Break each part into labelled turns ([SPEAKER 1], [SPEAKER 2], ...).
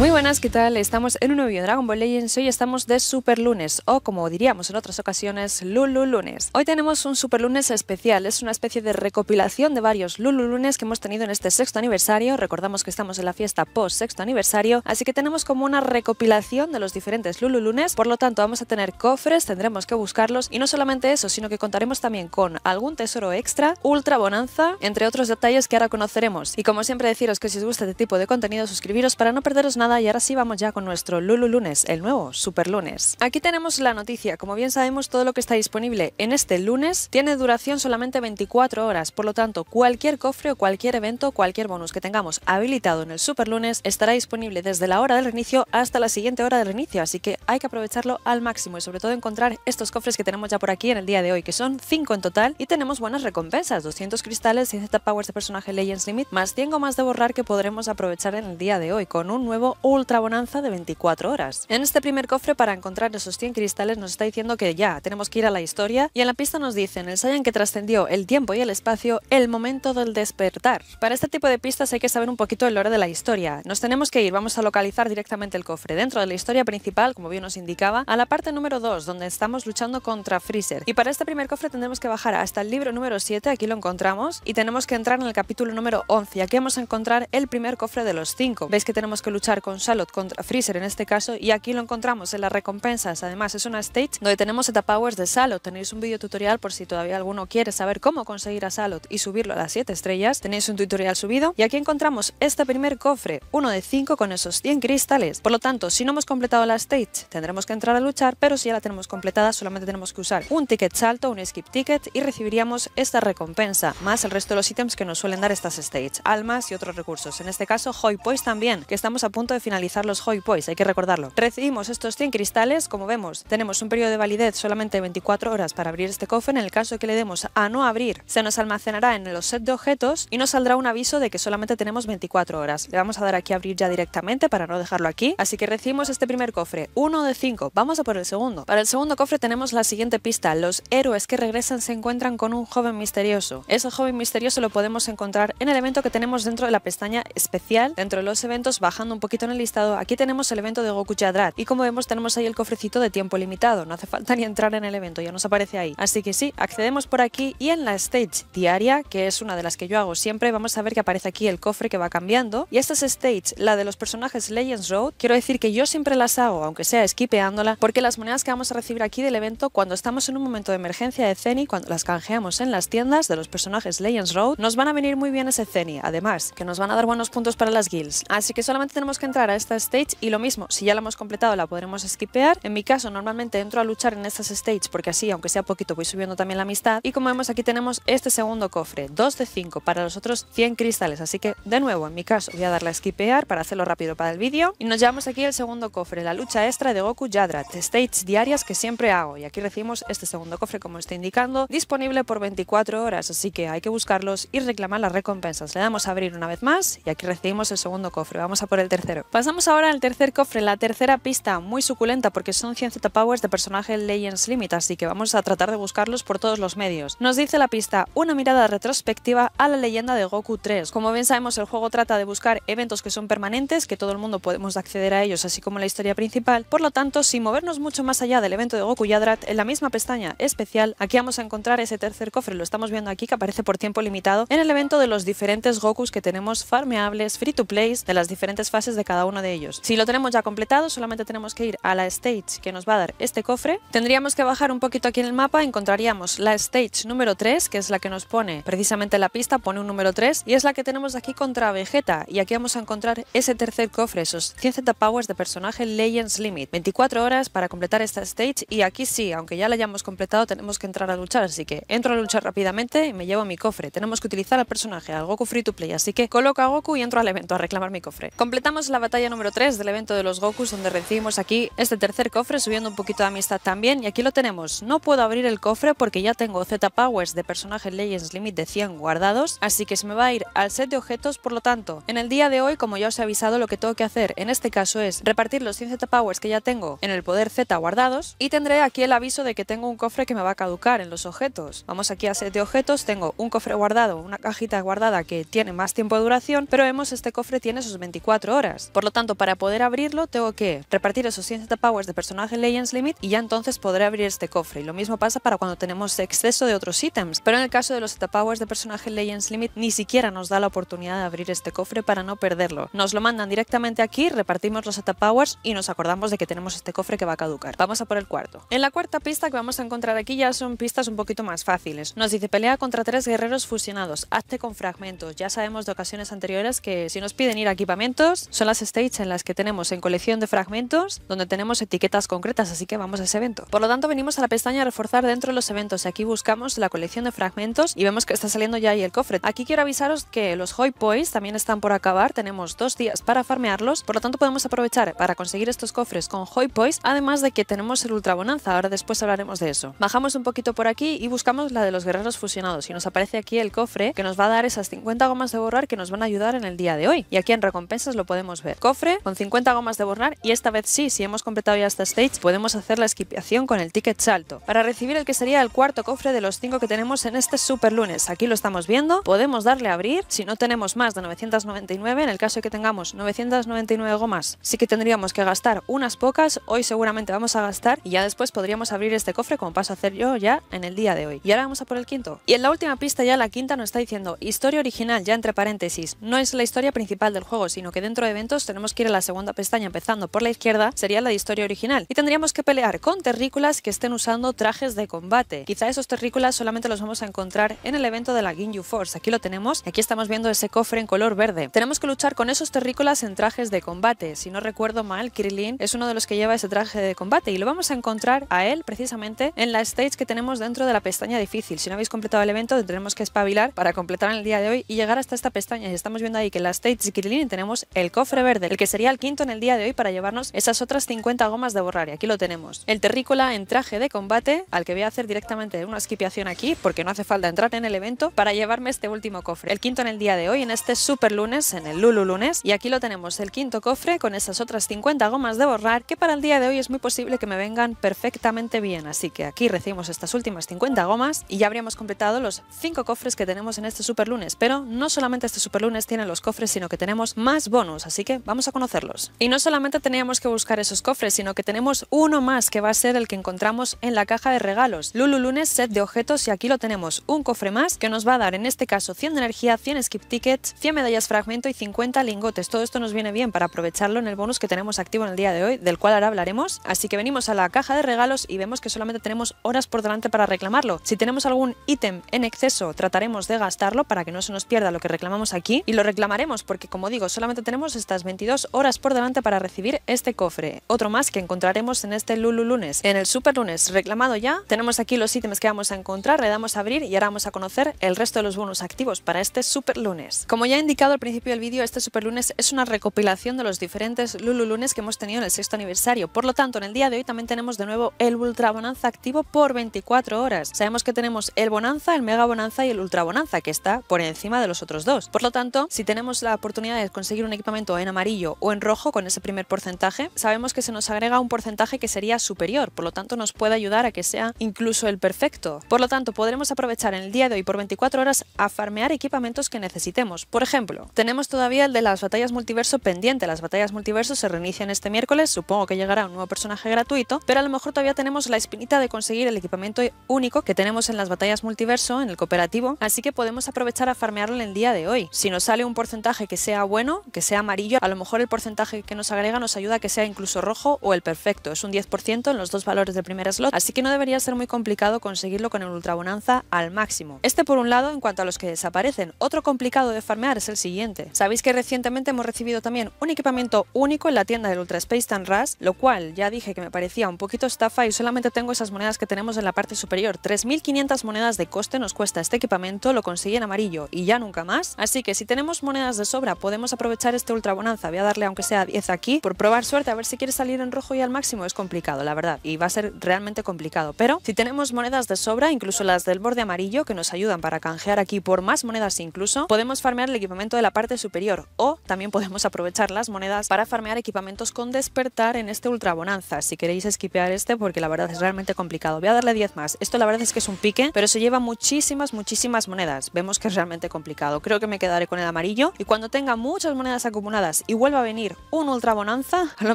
[SPEAKER 1] Muy buenas, ¿qué tal? Estamos en un nuevo Dragon Ball Legends. Hoy estamos de Super Lunes, o como diríamos en otras ocasiones, Lululunes. Hoy tenemos un Super Lunes especial, es una especie de recopilación de varios Lululunes que hemos tenido en este sexto aniversario. Recordamos que estamos en la fiesta post sexto aniversario, así que tenemos como una recopilación de los diferentes Lululunes, Por lo tanto, vamos a tener cofres, tendremos que buscarlos, y no solamente eso, sino que contaremos también con algún tesoro extra, ultra bonanza, entre otros detalles que ahora conoceremos. Y como siempre deciros que si os gusta este tipo de contenido, suscribiros para no perderos nada y ahora sí vamos ya con nuestro Lulu Lunes, el nuevo Super Lunes. Aquí tenemos la noticia, como bien sabemos todo lo que está disponible en este lunes tiene duración solamente 24 horas, por lo tanto cualquier cofre o cualquier evento, cualquier bonus que tengamos habilitado en el Super Lunes estará disponible desde la hora del reinicio hasta la siguiente hora del reinicio, así que hay que aprovecharlo al máximo y sobre todo encontrar estos cofres que tenemos ya por aquí en el día de hoy, que son 5 en total y tenemos buenas recompensas, 200 cristales, 100 powers de personaje Legends Limit, más 100 más de borrar que podremos aprovechar en el día de hoy con un nuevo ultra bonanza de 24 horas. En este primer cofre, para encontrar esos 100 cristales, nos está diciendo que ya tenemos que ir a la historia y en la pista nos dicen el Saiyan que trascendió el tiempo y el espacio, el momento del despertar. Para este tipo de pistas hay que saber un poquito el lore de la historia. Nos tenemos que ir, vamos a localizar directamente el cofre dentro de la historia principal, como bien nos indicaba, a la parte número 2, donde estamos luchando contra Freezer. Y para este primer cofre tendremos que bajar hasta el libro número 7, aquí lo encontramos, y tenemos que entrar en el capítulo número 11. Aquí vamos a encontrar el primer cofre de los 5. Veis que tenemos que luchar con Salot contra Freezer en este caso y aquí lo encontramos en las recompensas. Además es una stage donde tenemos powers de Salot. Tenéis un vídeo tutorial por si todavía alguno quiere saber cómo conseguir a Salot y subirlo a las 7 estrellas. Tenéis un tutorial subido y aquí encontramos este primer cofre, uno de 5 con esos 100 cristales. Por lo tanto, si no hemos completado la stage tendremos que entrar a luchar, pero si ya la tenemos completada solamente tenemos que usar un ticket salto, un skip ticket y recibiríamos esta recompensa, más el resto de los ítems que nos suelen dar estas stages, almas y otros recursos. En este caso, hoy pois también, que estamos a punto de finalizar los Joy Pois, hay que recordarlo. Recibimos estos 100 cristales, como vemos, tenemos un periodo de validez solamente de 24 horas para abrir este cofre, en el caso que le demos a no abrir, se nos almacenará en los set de objetos y nos saldrá un aviso de que solamente tenemos 24 horas. Le vamos a dar aquí a abrir ya directamente para no dejarlo aquí, así que recibimos este primer cofre, 1 de 5, vamos a por el segundo. Para el segundo cofre tenemos la siguiente pista, los héroes que regresan se encuentran con un joven misterioso. Ese joven misterioso lo podemos encontrar en el evento que tenemos dentro de la pestaña especial, dentro de los eventos, bajando un poquito en el listado, aquí tenemos el evento de Goku Chadrat. Y como vemos, tenemos ahí el cofrecito de tiempo limitado. No hace falta ni entrar en el evento, ya nos aparece ahí. Así que sí, accedemos por aquí y en la stage diaria, que es una de las que yo hago siempre, vamos a ver que aparece aquí el cofre que va cambiando. Y esta es stage, la de los personajes Legends Road. Quiero decir que yo siempre las hago, aunque sea esquipeándola, porque las monedas que vamos a recibir aquí del evento, cuando estamos en un momento de emergencia de Zeni, cuando las canjeamos en las tiendas de los personajes Legends Road, nos van a venir muy bien ese Zeni. Además, que nos van a dar buenos puntos para las guilds. Así que solamente tenemos que entrar a esta stage y lo mismo, si ya la hemos completado la podremos skipear. En mi caso normalmente entro a luchar en estas stages porque así, aunque sea poquito, voy subiendo también la amistad. Y como vemos aquí tenemos este segundo cofre, 2 de 5 para los otros 100 cristales. Así que de nuevo, en mi caso voy a darle a skipear para hacerlo rápido para el vídeo. Y nos llevamos aquí el segundo cofre, la lucha extra de Goku Yadrat, stages diarias que siempre hago. Y aquí recibimos este segundo cofre como está indicando, disponible por 24 horas. Así que hay que buscarlos y reclamar las recompensas. Le damos a abrir una vez más y aquí recibimos el segundo cofre. Vamos a por el tercero. Pasamos ahora al tercer cofre, la tercera pista, muy suculenta porque son 100 Z-Powers de personaje Legends Limit, así que vamos a tratar de buscarlos por todos los medios. Nos dice la pista, una mirada retrospectiva a la leyenda de Goku 3. Como bien sabemos, el juego trata de buscar eventos que son permanentes, que todo el mundo podemos acceder a ellos, así como la historia principal. Por lo tanto, sin movernos mucho más allá del evento de Goku Yadrat, en la misma pestaña especial, aquí vamos a encontrar ese tercer cofre, lo estamos viendo aquí, que aparece por tiempo limitado, en el evento de los diferentes Gokus que tenemos farmeables, free to play de las diferentes fases de cada uno de ellos. Si lo tenemos ya completado, solamente tenemos que ir a la stage que nos va a dar este cofre. Tendríamos que bajar un poquito aquí en el mapa, encontraríamos la stage número 3, que es la que nos pone precisamente la pista, pone un número 3, y es la que tenemos aquí contra Vegeta, y aquí vamos a encontrar ese tercer cofre, esos 100 Z Powers de personaje Legends Limit. 24 horas para completar esta stage, y aquí sí, aunque ya la hayamos completado, tenemos que entrar a luchar, así que entro a luchar rápidamente y me llevo mi cofre. Tenemos que utilizar al personaje, al Goku Free to Play, así que coloco a Goku y entro al evento a reclamar mi cofre. Completamos la batalla número 3 del evento de los Gokus, donde recibimos aquí este tercer cofre, subiendo un poquito de amistad también. Y aquí lo tenemos. No puedo abrir el cofre porque ya tengo Z-Powers de personajes Legends Limit de 100 guardados, así que se me va a ir al set de objetos, por lo tanto. En el día de hoy, como ya os he avisado, lo que tengo que hacer en este caso es repartir los 100 Z-Powers que ya tengo en el poder Z guardados y tendré aquí el aviso de que tengo un cofre que me va a caducar en los objetos. Vamos aquí a set de objetos, tengo un cofre guardado, una cajita guardada que tiene más tiempo de duración, pero vemos este cofre tiene sus 24 horas. Por lo tanto, para poder abrirlo, tengo que repartir esos 170 powers de personaje Legends Limit y ya entonces podré abrir este cofre. Y lo mismo pasa para cuando tenemos exceso de otros ítems. Pero en el caso de los powers de personaje Legends Limit, ni siquiera nos da la oportunidad de abrir este cofre para no perderlo. Nos lo mandan directamente aquí, repartimos los powers y nos acordamos de que tenemos este cofre que va a caducar. Vamos a por el cuarto. En la cuarta pista que vamos a encontrar aquí ya son pistas un poquito más fáciles. Nos dice pelea contra tres guerreros fusionados, hazte con fragmentos. Ya sabemos de ocasiones anteriores que si nos piden ir a equipamientos, son las en las que tenemos en colección de fragmentos, donde tenemos etiquetas concretas, así que vamos a ese evento. Por lo tanto, venimos a la pestaña reforzar dentro de los eventos y aquí buscamos la colección de fragmentos y vemos que está saliendo ya ahí el cofre. Aquí quiero avisaros que los hoy poys también están por acabar, tenemos dos días para farmearlos, por lo tanto podemos aprovechar para conseguir estos cofres con hoy poys, además de que tenemos el Ultra Bonanza, ahora después hablaremos de eso. Bajamos un poquito por aquí y buscamos la de los guerreros fusionados y nos aparece aquí el cofre que nos va a dar esas 50 gomas de borrar que nos van a ayudar en el día de hoy y aquí en recompensas lo podemos ver. Cofre con 50 gomas de borrar y esta vez sí, si hemos completado ya esta stage, podemos hacer la esquipiación con el ticket salto. Para recibir el que sería el cuarto cofre de los 5 que tenemos en este super lunes, aquí lo estamos viendo, podemos darle a abrir, si no tenemos más de 999, en el caso de que tengamos 999 gomas, sí que tendríamos que gastar unas pocas, hoy seguramente vamos a gastar y ya después podríamos abrir este cofre como paso a hacer yo ya en el día de hoy. Y ahora vamos a por el quinto. Y en la última pista ya la quinta nos está diciendo historia original, ya entre paréntesis, no es la historia principal del juego, sino que dentro de eventos tenemos que ir a la segunda pestaña empezando por la izquierda, sería la de historia original. Y tendríamos que pelear con terrícolas que estén usando trajes de combate. Quizá esos terrícolas solamente los vamos a encontrar en el evento de la Ginyu Force. Aquí lo tenemos. Aquí estamos viendo ese cofre en color verde. Tenemos que luchar con esos terrícolas en trajes de combate. Si no recuerdo mal, Kirillin es uno de los que lleva ese traje de combate y lo vamos a encontrar a él precisamente en la stage que tenemos dentro de la pestaña difícil. Si no habéis completado el evento, tendremos que espabilar para completar en el día de hoy y llegar hasta esta pestaña. Y estamos viendo ahí que en la stage de Kirillin tenemos el cofre Verde, el que sería el quinto en el día de hoy para llevarnos esas otras 50 gomas de borrar. Y aquí lo tenemos. El terrícola en traje de combate, al que voy a hacer directamente una esquipiación aquí, porque no hace falta entrar en el evento, para llevarme este último cofre. El quinto en el día de hoy, en este super lunes, en el Lulu lunes. Y aquí lo tenemos, el quinto cofre con esas otras 50 gomas de borrar, que para el día de hoy es muy posible que me vengan perfectamente bien. Así que aquí recibimos estas últimas 50 gomas y ya habríamos completado los 5 cofres que tenemos en este super lunes. Pero no solamente este super lunes tiene los cofres, sino que tenemos más bonus. Así que vamos a conocerlos. Y no solamente teníamos que buscar esos cofres, sino que tenemos uno más que va a ser el que encontramos en la caja de regalos. Lulu Lunes, set de objetos y aquí lo tenemos, un cofre más que nos va a dar en este caso 100 de energía, 100 skip tickets, 100 medallas fragmento y 50 lingotes. Todo esto nos viene bien para aprovecharlo en el bonus que tenemos activo en el día de hoy, del cual ahora hablaremos. Así que venimos a la caja de regalos y vemos que solamente tenemos horas por delante para reclamarlo. Si tenemos algún ítem en exceso, trataremos de gastarlo para que no se nos pierda lo que reclamamos aquí y lo reclamaremos porque como digo, solamente tenemos estas 22 horas por delante para recibir este cofre. Otro más que encontraremos en este Lululunes. En el Super lunes reclamado ya, tenemos aquí los ítems que vamos a encontrar, le damos a abrir y ahora vamos a conocer el resto de los bonos activos para este Super lunes. Como ya he indicado al principio del vídeo, este Super lunes es una recopilación de los diferentes Lululunes que hemos tenido en el sexto aniversario. Por lo tanto, en el día de hoy también tenemos de nuevo el Ultra Bonanza activo por 24 horas. Sabemos que tenemos el Bonanza, el Mega Bonanza y el Ultra Bonanza, que está por encima de los otros dos. Por lo tanto, si tenemos la oportunidad de conseguir un equipamiento en amarillo o en rojo con ese primer porcentaje, sabemos que se nos agrega un porcentaje que sería superior, por lo tanto nos puede ayudar a que sea incluso el perfecto. Por lo tanto, podremos aprovechar en el día de hoy por 24 horas a farmear equipamientos que necesitemos. Por ejemplo, tenemos todavía el de las batallas multiverso pendiente. Las batallas multiverso se reinician este miércoles, supongo que llegará un nuevo personaje gratuito, pero a lo mejor todavía tenemos la espinita de conseguir el equipamiento único que tenemos en las batallas multiverso, en el cooperativo, así que podemos aprovechar a farmearlo en el día de hoy. Si nos sale un porcentaje que sea bueno, que sea amarillo, a lo mejor el porcentaje que nos agrega nos ayuda a que sea incluso rojo o el perfecto. Es un 10% en los dos valores del primer slot, así que no debería ser muy complicado conseguirlo con el Ultra Bonanza al máximo. Este por un lado en cuanto a los que desaparecen. Otro complicado de farmear es el siguiente. Sabéis que recientemente hemos recibido también un equipamiento único en la tienda del Ultra Space Tan Ras. lo cual ya dije que me parecía un poquito estafa y solamente tengo esas monedas que tenemos en la parte superior. 3.500 monedas de coste nos cuesta este equipamiento, lo conseguí en amarillo y ya nunca más. Así que si tenemos monedas de sobra podemos aprovechar este Ultra Bonanza voy a darle aunque sea 10 aquí, por probar suerte, a ver si quiere salir en rojo y al máximo, es complicado, la verdad, y va a ser realmente complicado. Pero si tenemos monedas de sobra, incluso las del borde amarillo, que nos ayudan para canjear aquí por más monedas incluso, podemos farmear el equipamiento de la parte superior, o también podemos aprovechar las monedas para farmear equipamientos con despertar en este ultra bonanza, si queréis esquipear este, porque la verdad es realmente complicado. Voy a darle 10 más, esto la verdad es que es un pique, pero se lleva muchísimas, muchísimas monedas, vemos que es realmente complicado. Creo que me quedaré con el amarillo, y cuando tenga muchas monedas acumuladas, y vuelva a venir un Ultra Bonanza, a lo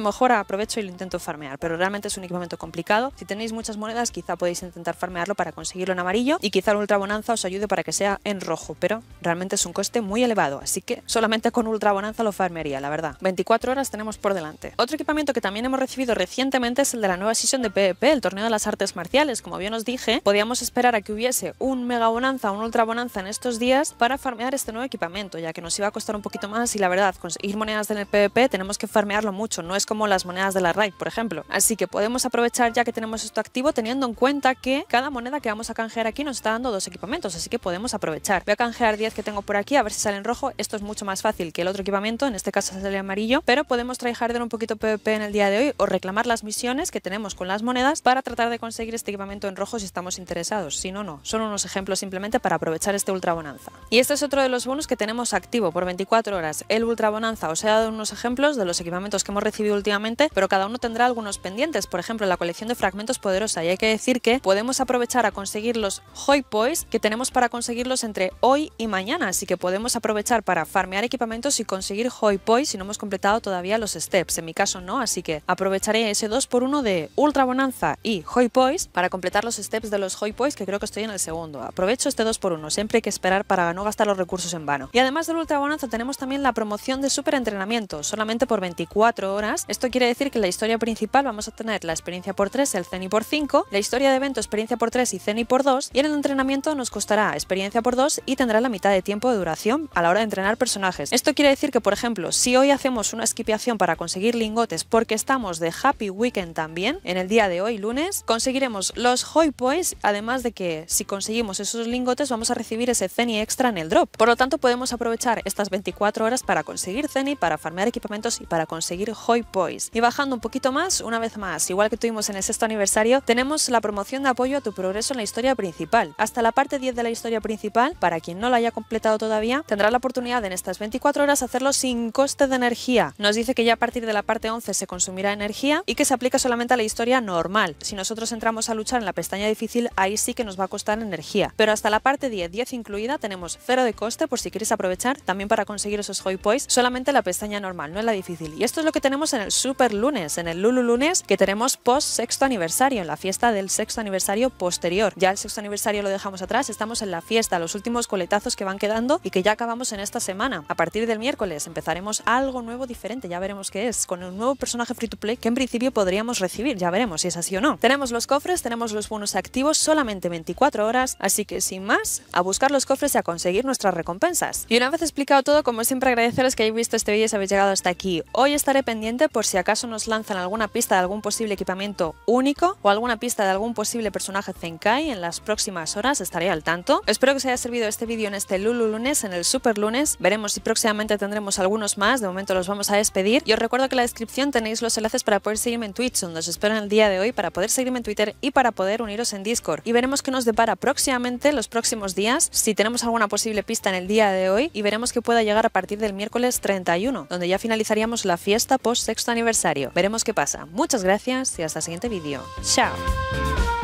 [SPEAKER 1] mejor aprovecho y lo intento farmear, pero realmente es un equipamiento complicado. Si tenéis muchas monedas, quizá podéis intentar farmearlo para conseguirlo en amarillo y quizá el Ultra Bonanza os ayude para que sea en rojo, pero realmente es un coste muy elevado, así que solamente con Ultra Bonanza lo farmearía, la verdad. 24 horas tenemos por delante. Otro equipamiento que también hemos recibido recientemente es el de la nueva sesión de PvP, el torneo de las artes marciales. Como bien os dije, podíamos esperar a que hubiese un Mega Bonanza, o un Ultra Bonanza en estos días para farmear este nuevo equipamiento, ya que nos iba a costar un poquito más y la verdad conseguir monedas el PvP tenemos que farmearlo mucho, no es como las monedas de la raid, por ejemplo. Así que podemos aprovechar ya que tenemos esto activo teniendo en cuenta que cada moneda que vamos a canjear aquí nos está dando dos equipamientos, así que podemos aprovechar. Voy a canjear 10 que tengo por aquí, a ver si sale en rojo. Esto es mucho más fácil que el otro equipamiento, en este caso sale amarillo, pero podemos de un poquito PvP en el día de hoy o reclamar las misiones que tenemos con las monedas para tratar de conseguir este equipamiento en rojo si estamos interesados. Si no, no. Son unos ejemplos simplemente para aprovechar este ultra bonanza. Y este es otro de los bonos que tenemos activo por 24 horas. El ultra bonanza, o os he dado unos ejemplos de los equipamientos que hemos recibido últimamente, pero cada uno tendrá algunos pendientes. Por ejemplo, la colección de fragmentos poderosa. Y hay que decir que podemos aprovechar a conseguir los hoy que tenemos para conseguirlos entre hoy y mañana. Así que podemos aprovechar para farmear equipamientos y conseguir hoy si no hemos completado todavía los steps. En mi caso no, así que aprovecharé ese 2x1 de Ultra Bonanza y hoy Pois para completar los steps de los hoy Pois, que creo que estoy en el segundo. Aprovecho este 2x1, siempre hay que esperar para no gastar los recursos en vano. Y además del Ultra Bonanza tenemos también la promoción de Super entrenamiento, solamente por 24 horas. Esto quiere decir que en la historia principal vamos a tener la experiencia por 3, el CENI por 5, la historia de evento experiencia por 3 y CENI por 2, y en el entrenamiento nos costará experiencia por 2 y tendrá la mitad de tiempo de duración a la hora de entrenar personajes. Esto quiere decir que, por ejemplo, si hoy hacemos una esquipiación para conseguir lingotes porque estamos de Happy Weekend también, en el día de hoy, lunes, conseguiremos los hoy Points, además de que si conseguimos esos lingotes vamos a recibir ese CENI extra en el drop. Por lo tanto, podemos aprovechar estas 24 horas para conseguir CENI para farmear equipamientos y para conseguir Hoy Y bajando un poquito más, una vez más, igual que tuvimos en el sexto aniversario, tenemos la promoción de apoyo a tu progreso en la historia principal. Hasta la parte 10 de la historia principal, para quien no la haya completado todavía, tendrá la oportunidad en estas 24 horas hacerlo sin coste de energía. Nos dice que ya a partir de la parte 11 se consumirá energía y que se aplica solamente a la historia normal. Si nosotros entramos a luchar en la pestaña difícil, ahí sí que nos va a costar energía. Pero hasta la parte 10, 10 incluida, tenemos cero de coste por si quieres aprovechar también para conseguir esos Hoy solamente la pestaña normal, no es la difícil. Y esto es lo que tenemos en el Super Lunes, en el Lulu Lunes, que tenemos post sexto aniversario, en la fiesta del sexto aniversario posterior. Ya el sexto aniversario lo dejamos atrás, estamos en la fiesta, los últimos coletazos que van quedando y que ya acabamos en esta semana. A partir del miércoles empezaremos algo nuevo, diferente, ya veremos qué es, con un nuevo personaje free to play que en principio podríamos recibir, ya veremos si es así o no. Tenemos los cofres, tenemos los bonos activos solamente 24 horas, así que sin más, a buscar los cofres y a conseguir nuestras recompensas. Y una vez explicado todo, como siempre agradecerles que hayáis visto este se habéis llegado hasta aquí. Hoy estaré pendiente por si acaso nos lanzan alguna pista de algún posible equipamiento único o alguna pista de algún posible personaje Zenkai en las próximas horas, estaré al tanto. Espero que os haya servido este vídeo en este Lulu lunes, en el Super lunes. Veremos si próximamente tendremos algunos más, de momento los vamos a despedir. Y os recuerdo que en la descripción tenéis los enlaces para poder seguirme en Twitch, donde os espero en el día de hoy, para poder seguirme en Twitter y para poder uniros en Discord. Y veremos qué nos depara próximamente, los próximos días, si tenemos alguna posible pista en el día de hoy y veremos que pueda llegar a partir del miércoles 31 donde ya finalizaríamos la fiesta post sexto aniversario. Veremos qué pasa. Muchas gracias y hasta el siguiente vídeo. ¡Chao!